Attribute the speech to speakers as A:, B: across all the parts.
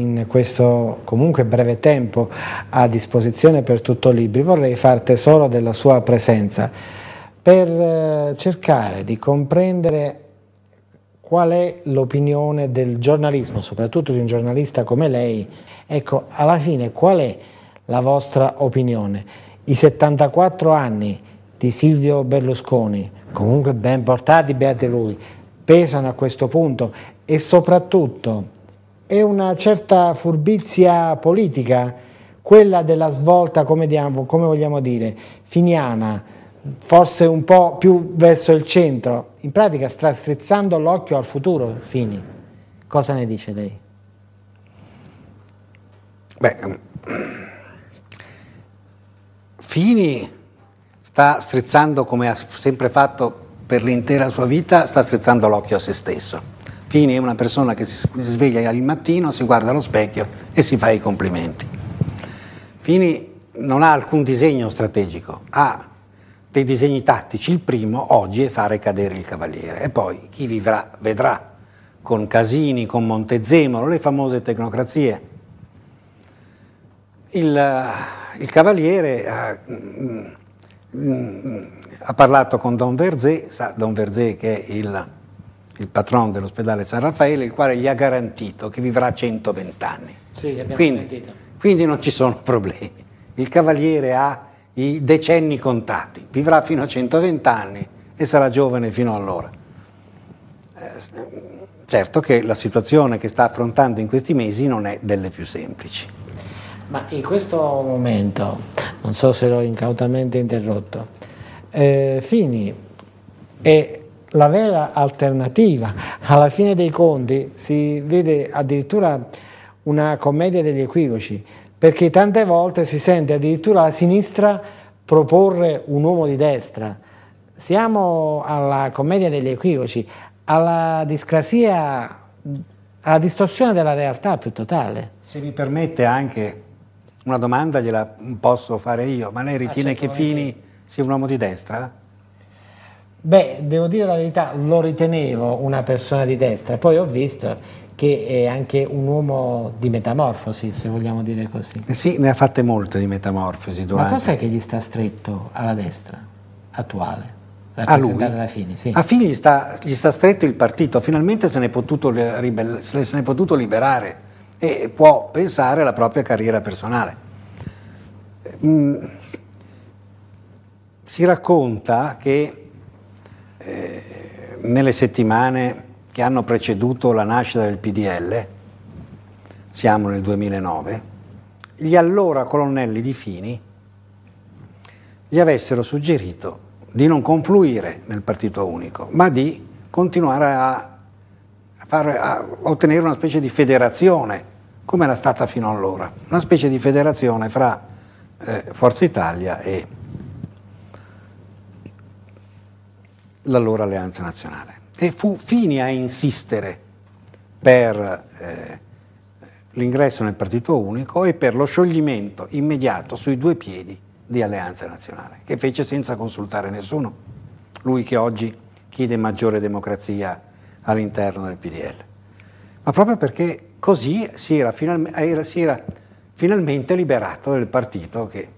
A: in questo comunque breve tempo a disposizione per tutto Libri, vorrei far tesoro della sua presenza per eh, cercare di comprendere qual è l'opinione del giornalismo, soprattutto di un giornalista come lei. Ecco, alla fine qual è la vostra opinione? I 74 anni di Silvio Berlusconi, comunque ben portati, beate lui, pesano a questo punto e soprattutto è una certa furbizia politica, quella della svolta, come, diamo, come vogliamo dire, finiana, forse un po' più verso il centro, in pratica sta strizzando l'occhio al futuro, Fini. Cosa ne dice lei?
B: Beh, ehm, Fini sta strizzando, come ha sempre fatto per l'intera sua vita, sta strizzando l'occhio a se stesso Fini è una persona che si sveglia al mattino, si guarda allo specchio e si fa i complimenti. Fini non ha alcun disegno strategico, ha dei disegni tattici. Il primo oggi è fare cadere il cavaliere e poi chi vivrà vedrà con Casini, con Montezemolo, le famose tecnocrazie. Il, eh, il cavaliere uh, mh, mh, ha parlato con Don Verzé, sa Don Verzé che è il il patron dell'ospedale San Raffaele, il quale gli ha garantito che vivrà 120 anni. Sì, quindi, quindi non ci sono problemi. Il cavaliere ha i decenni contati, vivrà fino a 120 anni e sarà giovane fino allora. Eh, certo che la situazione che sta affrontando in questi mesi non è delle più semplici.
A: Ma in questo momento, non so se l'ho incautamente interrotto, eh, Fini è la vera alternativa. Alla fine dei conti si vede addirittura una commedia degli equivoci, perché tante volte si sente addirittura la sinistra proporre un uomo di destra. Siamo alla commedia degli equivoci,
B: alla discrasia, alla distorsione della realtà più totale. Se mi permette anche una domanda gliela posso fare io, ma lei ah, ritiene ah, certo, che Fini sia un uomo di destra?
A: Beh, devo dire la verità, lo ritenevo una persona di destra, poi ho visto che è anche un uomo di metamorfosi, se vogliamo dire così. Eh
B: sì, ne ha fatte molte di metamorfosi durante. Ma cos'è che gli sta stretto
A: alla destra attuale?
B: A lui. Fini, sì. A Fini gli sta, gli sta, stretto il partito, finalmente se ne, ribell- se ne è potuto liberare e può pensare alla propria carriera personale. Eh, mm. Si racconta che nelle settimane che hanno preceduto la nascita del PDL, siamo nel 2009, gli allora colonnelli di Fini gli avessero suggerito di non confluire nel partito unico, ma di continuare a, far, a ottenere una specie di federazione, come era stata fino allora, una specie di federazione fra eh, Forza Italia e l'allora Alleanza Nazionale. E fu Fini a insistere per eh, l'ingresso nel partito unico e per lo scioglimento immediato sui due piedi di Alleanza Nazionale, che fece senza consultare nessuno, lui che oggi chiede maggiore democrazia all'interno del PDL. Ma proprio perché così si era, final, era, si era finalmente liberato del partito che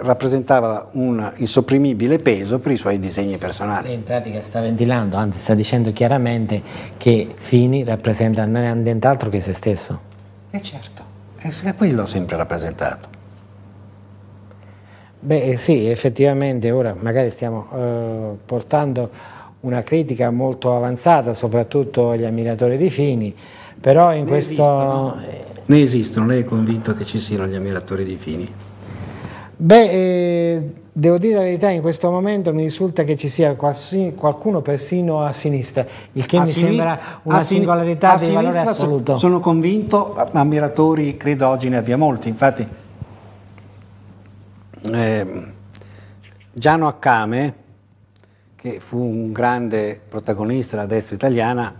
B: rappresentava un insopprimibile peso per i suoi disegni personali. In pratica sta ventilando, anzi sta
A: dicendo chiaramente che Fini rappresenta nient'altro che se stesso.
B: Eh, certo. Eh, e certo, e qui l'ho sempre rappresentato.
A: Beh eh, sì, effettivamente ora magari stiamo eh, portando una critica molto avanzata, soprattutto agli ammiratori di Fini, però in ne questo... Esistono.
B: Ne esistono, lei è convinto che ci siano gli ammiratori di Fini?
A: Beh, eh, devo dire la verità, in questo momento mi risulta che ci sia qualsi, qualcuno persino a
B: sinistra, il che a mi sembra una singolarità di valore assoluto. Sono convinto, ammiratori credo oggi ne abbia molti, infatti eh, Giano Accame, che fu un grande protagonista della destra italiana,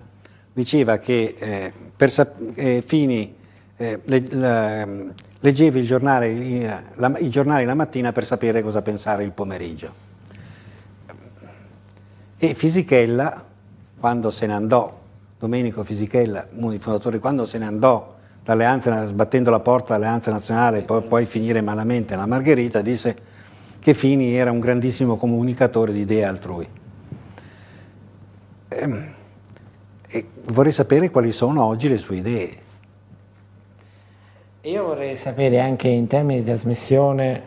B: diceva che eh, per eh, Fini eh, le, le, leggevi il giornale, i giornali la mattina per sapere cosa pensare il pomeriggio. E Fisichella, quando se ne andò, Domenico Fisichella, uno dei fondatori, quando se ne andò sbattendo la porta all'Alleanza Nazionale e poi, poi finire malamente alla Margherita, disse che Fini era un grandissimo comunicatore di idee altrui. E, ehm, e vorrei sapere quali sono oggi le sue idee
A: io vorrei sapere anche in termini di trasmissione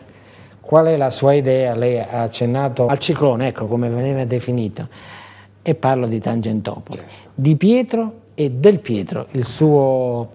A: qual è la sua idea, lei ha accennato al ciclone, ecco come veniva definito, e parlo di Tangentopoli, certo. di Pietro e del Pietro, il suo,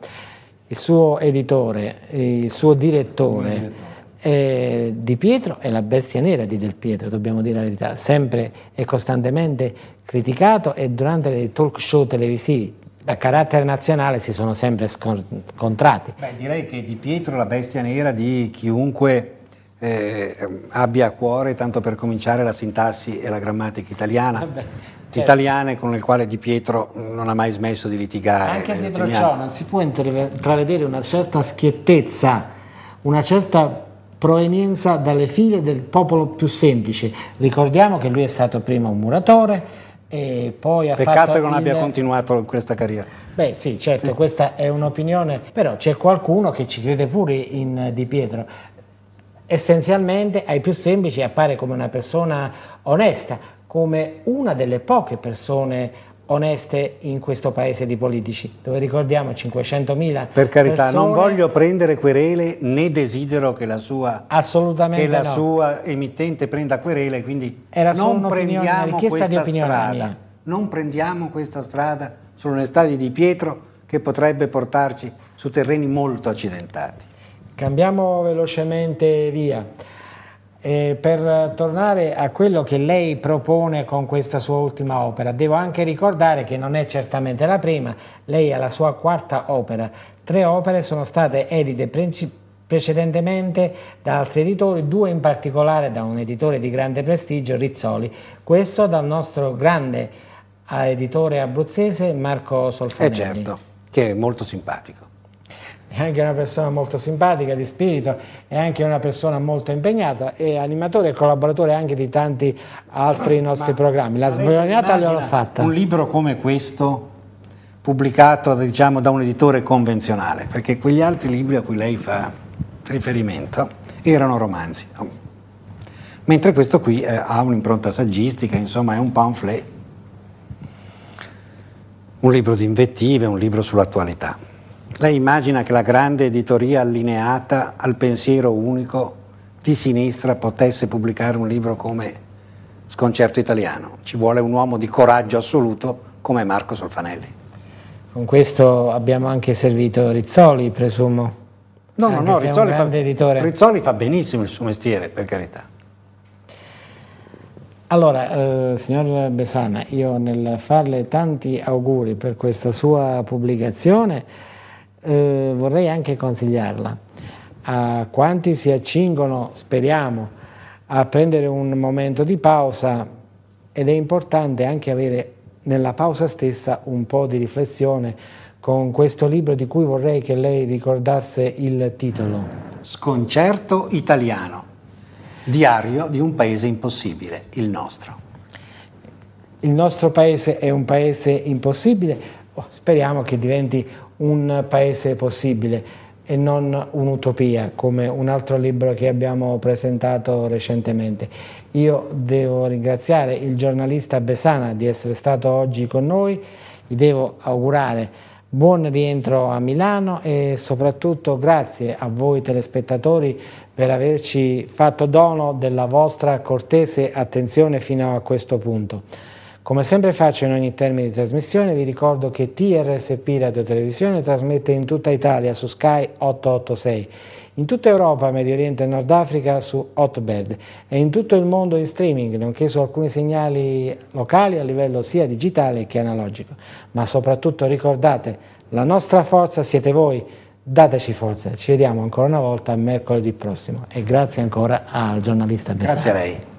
A: il suo editore, il suo direttore. Eh, di Pietro è la bestia nera di Del Pietro, dobbiamo dire la verità, sempre e costantemente criticato e durante i talk show televisivi da carattere nazionale si sono sempre scontrati.
B: Beh, direi che Di Pietro la bestia nera di chiunque eh, abbia a cuore, tanto per cominciare, la sintassi e la grammatica italiana. Vabbè, certo. Italiane con le quali Di Pietro non ha mai smesso di litigare. Anche dietro ciò non si può intravedere
A: una certa schiettezza, una certa provenienza dalle file del popolo più semplice. Ricordiamo che lui è stato prima un muratore, Peccato che non abbia
B: continuato questa carriera.
A: Beh sì, certo, sì. questa è un'opinione, però c'è qualcuno che ci crede pure in eh, Di Pietro. Essenzialmente ai più semplici appare come una persona onesta, come una delle poche persone oneste in questo paese di politici, dove ricordiamo 500.000 Per carità, persone, non
B: voglio prendere querele né desidero che la sua, che la no. sua emittente prenda querele, quindi Era non prendiamo questa strada. Non prendiamo questa strada sull'onestà di Di Pietro che potrebbe portarci su terreni molto accidentati. Cambiamo velocemente via. Eh,
A: per tornare a quello che lei propone con questa sua ultima opera, devo anche ricordare che non è certamente la prima, lei ha la sua quarta opera. Tre opere sono state edite precedentemente da altri editori, due in particolare da un editore di grande prestigio, Rizzoli, questo dal nostro grande eh, editore abruzzese Marco
B: Solfanelli. E eh, certo, che è molto simpatico
A: è anche una persona molto simpatica, di spirito, è anche una persona molto impegnata e animatore e collaboratore anche di tanti altri nostri Ma programmi. La sbrogliata
B: l'ho fatta. Un libro come questo pubblicato diciamo, da un editore convenzionale, perché quegli altri libri a cui lei fa riferimento erano romanzi. Mentre questo qui eh, ha un'impronta saggistica, insomma è un pamphlet, un libro di invettive, un libro sull'attualità. Lei immagina che la grande editoria allineata al pensiero unico di sinistra potesse pubblicare un libro come Sconcerto Italiano? Ci vuole un uomo di coraggio assoluto come Marco Solfanelli.
A: Con questo abbiamo anche servito Rizzoli, presumo.
B: No, anche no, no, Rizzoli fa, Rizzoli fa benissimo il suo mestiere, per carità.
A: Allora, eh, signor Besana, io nel farle tanti auguri per questa sua pubblicazione eh, vorrei anche consigliarla a quanti si accingono, speriamo, a prendere un momento di pausa ed è importante anche avere nella pausa stessa un po' di riflessione con questo libro di cui vorrei che lei ricordasse il titolo. Sconcerto italiano,
B: diario di un paese impossibile, il nostro.
A: Il nostro paese è un paese impossibile, oh, speriamo che diventi un paese possibile e non un'utopia come un altro libro che abbiamo presentato recentemente. Io devo ringraziare il giornalista Besana di essere stato oggi con noi, gli devo augurare buon rientro a Milano e soprattutto grazie a voi telespettatori per averci fatto dono della vostra cortese attenzione fino a questo punto. Come sempre faccio in ogni termine di trasmissione, vi ricordo che TRSP Radio Televisione trasmette in tutta Italia su Sky 886, in tutta Europa, Medio Oriente e Nord Africa su Hotbird e in tutto il mondo in streaming, nonché su alcuni segnali locali a livello sia digitale che analogico. Ma soprattutto ricordate, la nostra forza siete voi, dateci forza. Ci vediamo ancora una volta mercoledì prossimo e grazie ancora al giornalista Bessari. Grazie a
B: lei.